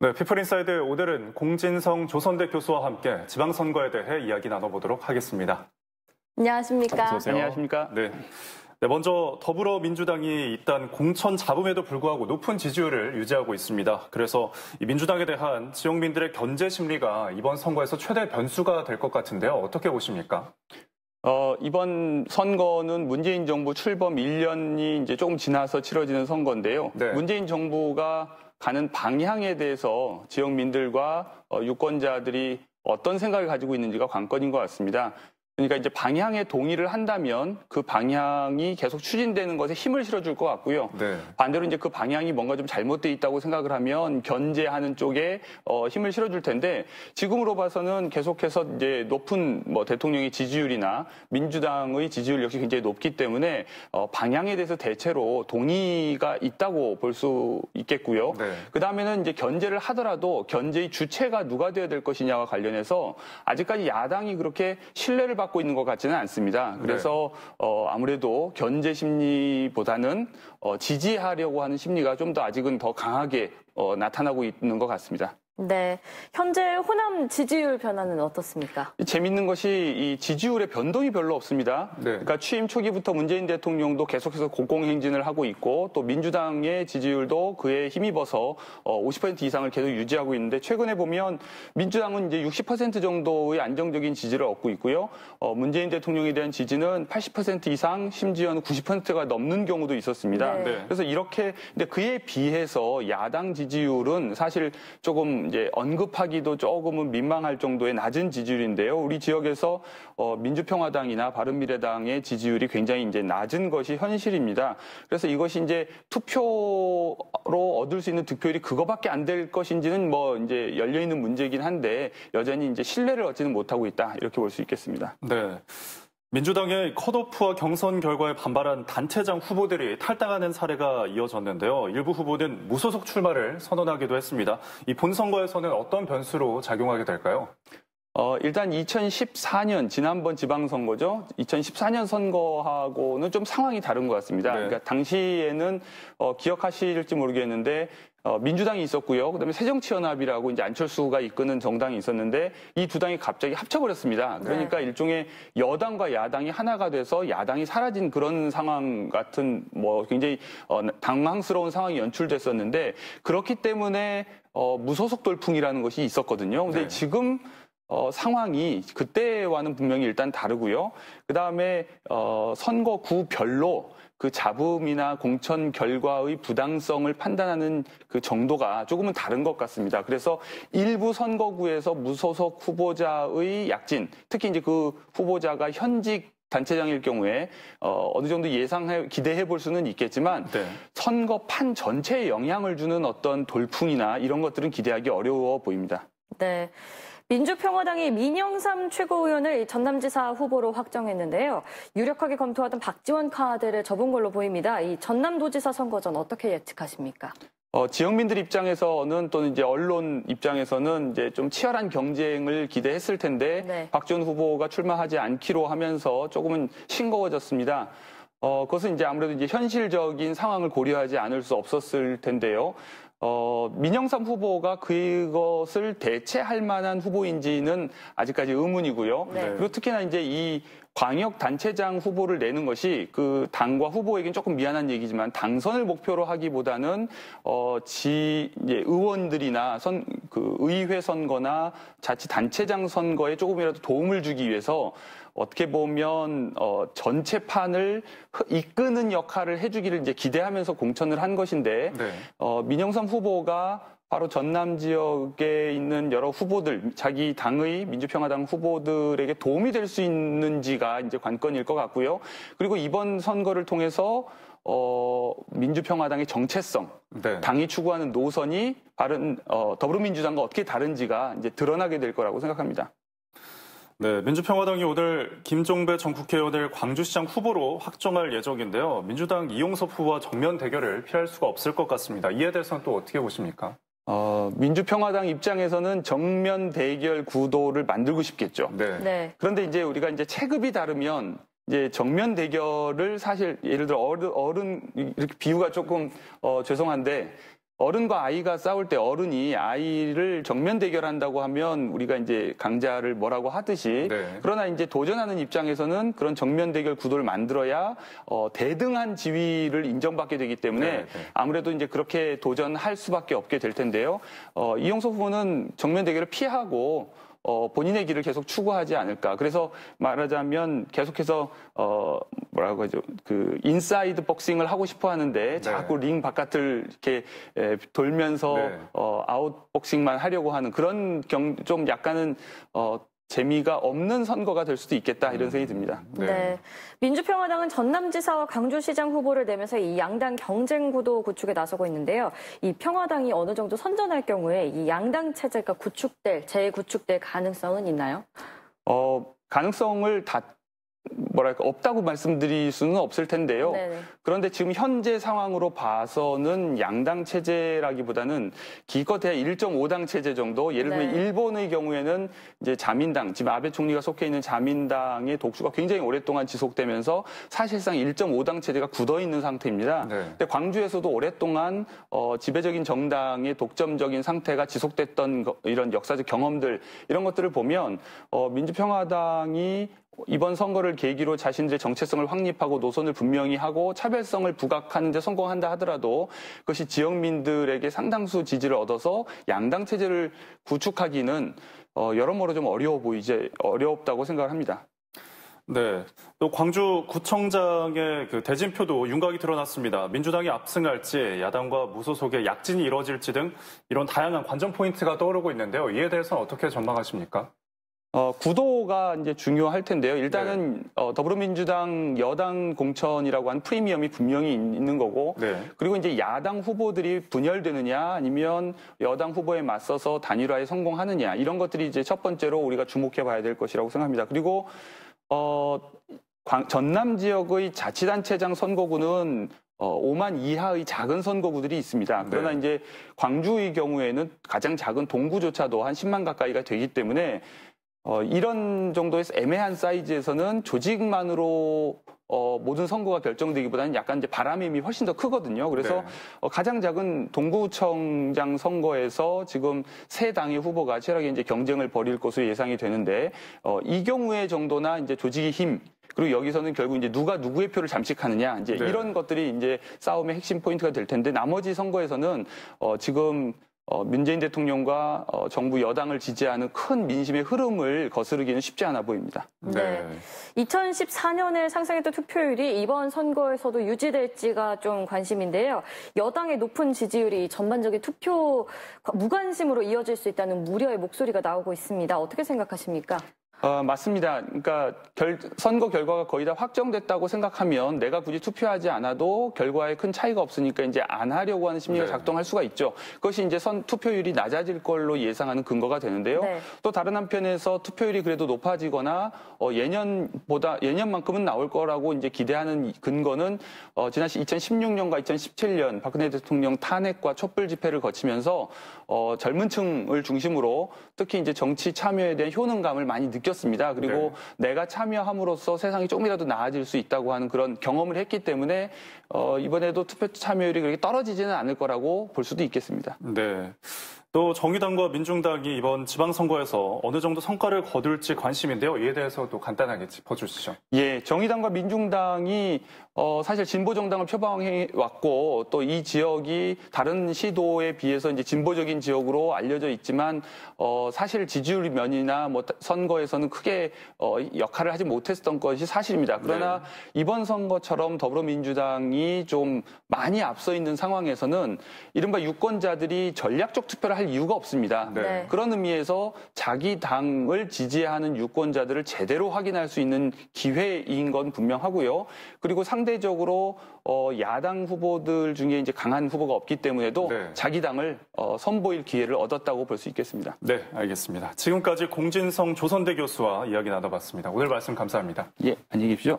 네, 피플인사이드 오늘은 공진성 조선대 교수와 함께 지방선거에 대해 이야기 나눠보도록 하겠습니다. 안녕하십니까. 안녕하십니까. 네. 네, 먼저 더불어민주당이 일단 공천 잡음에도 불구하고 높은 지지율을 유지하고 있습니다. 그래서 이 민주당에 대한 지역민들의 견제 심리가 이번 선거에서 최대 변수가 될 것 같은데요. 어떻게 보십니까? 어, 이번 선거는 문재인 정부 출범 1년이 이제 조금 지나서 치러지는 선거인데요. 네. 문재인 정부가 가는 방향에 대해서 지역민들과 어, 유권자들이 어떤 생각을 가지고 있는지가 관건인 것 같습니다. 그러니까 이제 방향에 동의를 한다면 그 방향이 계속 추진되는 것에 힘을 실어줄 것 같고요. 네. 반대로 이제 그 방향이 뭔가 좀 잘못돼 있다고 생각을 하면 견제하는 쪽에 어, 힘을 실어줄 텐데 지금으로 봐서는 계속해서 이제 높은 뭐 대통령의 지지율이나 민주당의 지지율 역시 굉장히 높기 때문에 어, 방향에 대해서 대체로 동의가 있다고 볼 수 있겠고요. 네. 그 다음에는 이제 견제를 하더라도 견제의 주체가 누가 되어야 될 것이냐와 관련해서 아직까지 야당이 그렇게 신뢰를 받 갖고 있는 것 같지는 않습니다. 네. 그래서 네. 어, 아무래도 견제 심리보다는 어, 지지하려고 하는 심리가 좀 더 아직은 더 강하게 어, 나타나고 있는 것 같습니다. 네. 현재 호남 지지율 변화는 어떻습니까? 재밌는 것이 이 지지율의 변동이 별로 없습니다. 네. 그러니까 취임 초기부터 문재인 대통령도 계속해서 공공행진을 하고 있고 또 민주당의 지지율도 그에 힘입어서 50% 어, 이상을 계속 유지하고 있는데 최근에 보면 민주당은 이제 60% 정도의 안정적인 지지를 얻고 있고요. 어, 문재인 대통령에 대한 지지는 80% 이상 심지어는 90%가 넘는 경우도 있었습니다. 네. 그래서 이렇게 근데 그에 비해서 야당 지지율은 사실 조금 이제 언급하기도 조금은 민망할 정도의 낮은 지지율인데요. 우리 지역에서 어, 민주평화당이나 바른미래당의 지지율이 굉장히 이제 낮은 것이 현실입니다. 그래서 이것이 이제 투표로 얻을 수 있는 득표율이 그거밖에 안 될 것인지는 뭐 이제 열려 있는 문제이긴 한데 여전히 이제 신뢰를 얻지는 못하고 있다 이렇게 볼 수 있겠습니다. 네. 민주당의 컷오프와 경선 결과에 반발한 단체장 후보들이 탈당하는 사례가 이어졌는데요. 일부 후보는 무소속 출마를 선언하기도 했습니다. 이 본선거에서는 어떤 변수로 작용하게 될까요? 어, 일단 2014년 지난번 지방선거죠. 2014년 선거하고는 좀 상황이 다른 것 같습니다. 네. 그러니까 당시에는 어, 기억하실지 모르겠는데 어, 민주당이 있었고요. 그다음에 새정치연합이라고 이제 안철수가 이끄는 정당이 있었는데 이 두 당이 갑자기 합쳐버렸습니다. 네. 그러니까 네. 일종의 여당과 야당이 하나가 돼서 야당이 사라진 그런 상황 같은 뭐 굉장히 어, 당황스러운 상황이 연출됐었는데 그렇기 때문에 어, 무소속 돌풍이라는 것이 있었거든요. 근데 네. 지금 어, 상황이 그때와는 분명히 일단 다르고요. 그 다음에 어, 선거구별로 그 잡음이나 공천 결과의 부당성을 판단하는 그 정도가 조금은 다른 것 같습니다. 그래서 일부 선거구에서 무소속 후보자의 약진, 특히 이제 그 후보자가 현직 단체장일 경우에 어, 어느 정도 예상해 기대해 볼 수는 있겠지만 네. 선거 판 전체에 영향을 주는 어떤 돌풍이나 이런 것들은 기대하기 어려워 보입니다. 네. 민주평화당이 민영삼 최고위원을 전남지사 후보로 확정했는데요. 유력하게 검토하던 박지원 카드를 접은 걸로 보입니다. 이 전남도지사 선거전 어떻게 예측하십니까? 어, 지역민들 입장에서는 또는 이제 언론 입장에서는 이제 좀 치열한 경쟁을 기대했을 텐데 네. 박지원 후보가 출마하지 않기로 하면서 조금은 싱거워졌습니다. 어, 그것은 이제 아무래도 이제 현실적인 상황을 고려하지 않을 수 없었을 텐데요. 어, 민영삼 후보가 그것을 대체할 만한 후보인지는 아직까지 의문이고요. 네. 그리고 특히나 이제 이 광역 단체장 후보를 내는 것이 그 당과 후보에겐 조금 미안한 얘기지만 당선을 목표로 하기보다는 어지 예, 의원들이나 선 그 의회 선거나 자치 단체장 선거에 조금이라도 도움을 주기 위해서 어떻게 보면 어, 전체 판을 이끄는 역할을 해주기를 이제 기대하면서 공천을 한 것인데 네. 어, 민영삼 후보가 바로 전남 지역에 있는 여러 후보들, 자기 당의 민주평화당 후보들에게 도움이 될 수 있는지가 이제 관건일 것 같고요. 그리고 이번 선거를 통해서 어, 민주평화당의 정체성, 네. 당이 추구하는 노선이 바른 어, 더불어민주당과 어떻게 다른지가 이제 드러나게 될 거라고 생각합니다. 네, 민주평화당이 오늘 김종배 전 국회의원을 광주시장 후보로 확정할 예정인데요. 민주당 이용섭 후보와 정면 대결을 피할 수가 없을 것 같습니다. 이에 대해서는 또 어떻게 보십니까? 어, 민주평화당 입장에서는 정면 대결 구도를 만들고 싶겠죠. 네. 네. 그런데 이제 우리가 이제 체급이 다르면 이제 정면 대결을 사실 예를 들어 어른, 어른 이렇게 비유가 조금 어, 죄송한데 어른과 아이가 싸울 때 어른이 아이를 정면 대결한다고 하면 우리가 이제 강자를 뭐라고 하듯이 네. 그러나 이제 도전하는 입장에서는 그런 정면 대결 구도를 만들어야 어, 대등한 지위를 인정받게 되기 때문에 네, 네. 아무래도 이제 그렇게 도전할 수밖에 없게 될 텐데요. 어, 이용석 후보는 정면 대결을 피하고 어, 본인의 길을 계속 추구하지 않을까. 그래서 말하자면 계속해서 어, 뭐라고 하죠? 그 인사이드 복싱을 하고 싶어 하는데 네. 자꾸 링 바깥을 이렇게 돌면서 네. 어, 아웃 복싱만 하려고 하는 그런 경, 좀 약간은 어, 재미가 없는 선거가 될 수도 있겠다 이런 음. 생각이 듭니다. 네. 네. 민주평화당은 전남지사와 광주시장 후보를 내면서 이 양당 경쟁 구도 구축에 나서고 있는데요. 이 평화당이 어느 정도 선전할 경우에 이 양당 체제가 구축될 재구축될 가능성은 있나요? 어 가능성을 다 뭐랄까 없다고 말씀드릴 수는 없을 텐데요. 네네. 그런데 지금 현재 상황으로 봐서는 양당 체제라기보다는 기껏해야 1.5당 체제 정도. 예를 들면 네. 일본의 경우에는 이제 자민당 지금 아베 총리가 속해 있는 자민당의 독주가 굉장히 오랫동안 지속되면서 사실상 1.5당 체제가 굳어 있는 상태입니다. 네. 근데 광주에서도 오랫동안 어, 지배적인 정당의 독점적인 상태가 지속됐던 거, 이런 역사적 경험들 이런 것들을 보면 어, 민주평화당이 이번 선거를 계기로 자신들의 정체성을 확립하고 노선을 분명히 하고 차별성을 부각하는 데 성공한다 하더라도 그것이 지역민들에게 상당수 지지를 얻어서 양당 체제를 구축하기는 어, 여러모로 좀 어려워 보이지 어렵다고 생각을 합니다. 네. 또 광주 구청장의 그 대진표도 윤곽이 드러났습니다. 민주당이 압승할지 야당과 무소속의 약진이 이뤄질지 등 이런 다양한 관전 포인트가 떠오르고 있는데요. 이에 대해서는 어떻게 전망하십니까? 어, 구도가 이제 중요할 텐데요. 일단은 네. 어, 더불어민주당 여당 공천이라고 한 프리미엄이 분명히 있는 거고, 네. 그리고 이제 야당 후보들이 분열되느냐, 아니면 여당 후보에 맞서서 단일화에 성공하느냐 이런 것들이 이제 첫 번째로 우리가 주목해봐야 될 것이라고 생각합니다. 그리고 어, 광, 전남 지역의 자치단체장 선거구는 어, 5만 이하의 작은 선거구들이 있습니다. 네. 그러나 네. 이제 광주의 경우에는 가장 작은 동구조차도 한 10만 가까이가 되기 때문에 어, 이런 정도의 애매한 사이즈에서는 조직만으로 어, 모든 선거가 결정되기보다는 약간 이제 바람의 힘이 훨씬 더 크거든요. 그래서 네. 어, 가장 작은 동구청장 선거에서 지금 세 당의 후보가 치열하게 이제 경쟁을 벌일 것으로 예상이 되는데 어, 이 경우의 정도나 이제 조직의 힘 그리고 여기서는 결국 이제 누가 누구의 표를 잠식하느냐 이제 네. 이런 것들이 이제 싸움의 핵심 포인트가 될 텐데 나머지 선거에서는 어, 지금 어, 문재인 대통령과 어, 정부 여당을 지지하는 큰 민심의 흐름을 거스르기는 쉽지 않아 보입니다. 네. 2014년에 상상했던 투표율이 이번 선거에서도 유지될지가 좀 관심인데요. 여당의 높은 지지율이 전반적인 투표 무관심으로 이어질 수 있다는 무려의 목소리가 나오고 있습니다. 어떻게 생각하십니까? 어, 맞습니다. 그러니까 결, 선거 결과가 거의 다 확정됐다고 생각하면 내가 굳이 투표하지 않아도 결과에 큰 차이가 없으니까 이제 안 하려고 하는 심리가 네. 작동할 수가 있죠. 그것이 이제 선 투표율이 낮아질 걸로 예상하는 근거가 되는데요. 네. 또 다른 한편에서 투표율이 그래도 높아지거나 어, 예년보다 예년만큼은 나올 거라고 이제 기대하는 근거는 어, 지난 2016년과 2017년 박근혜 대통령 탄핵과 촛불 집회를 거치면서 어, 젊은층을 중심으로 특히 이제 정치 참여에 대한 효능감을 많이 느꼈. 느꼈습니다. 그리고 네. 내가 참여함으로써 세상이 조금이라도 나아질 수 있다고 하는 그런 경험을 했기 때문에 어, 이번에도 투표 참여율이 그렇게 떨어지지는 않을 거라고 볼 수도 있겠습니다. 네. 또 정의당과 민중당이 이번 지방선거에서 어느 정도 성과를 거둘지 관심인데요. 이에 대해서도 간단하게 짚어주시죠. 예, 정의당과 민중당이 어, 사실 진보 정당을 표방해 왔고 또 이 지역이 다른 시도에 비해서 이제 진보적인 지역으로 알려져 있지만 어, 사실 지지율 면이나 뭐 선거에서는 크게 어, 역할을 하지 못했던 것이 사실입니다. 그러나 네. 이번 선거처럼 더불어민주당이 좀 많이 앞서 있는 상황에서는 이른바 유권자들이 전략적 투표를 할 이유가 없습니다. 네. 네. 그런 의미에서 자기 당을 지지하는 유권자들을 제대로 확인할 수 있는 기회인 건 분명하고요. 그리고 상대 상대적으로 어, 야당 후보들 중에 이제 강한 후보가 없기 때문에도 네. 자기 당을 어, 선보일 기회를 얻었다고 볼 수 있겠습니다. 네, 알겠습니다. 지금까지 공진성 조선대 교수와 이야기 나눠봤습니다. 오늘 말씀 감사합니다. 예, 안녕히 계십시오.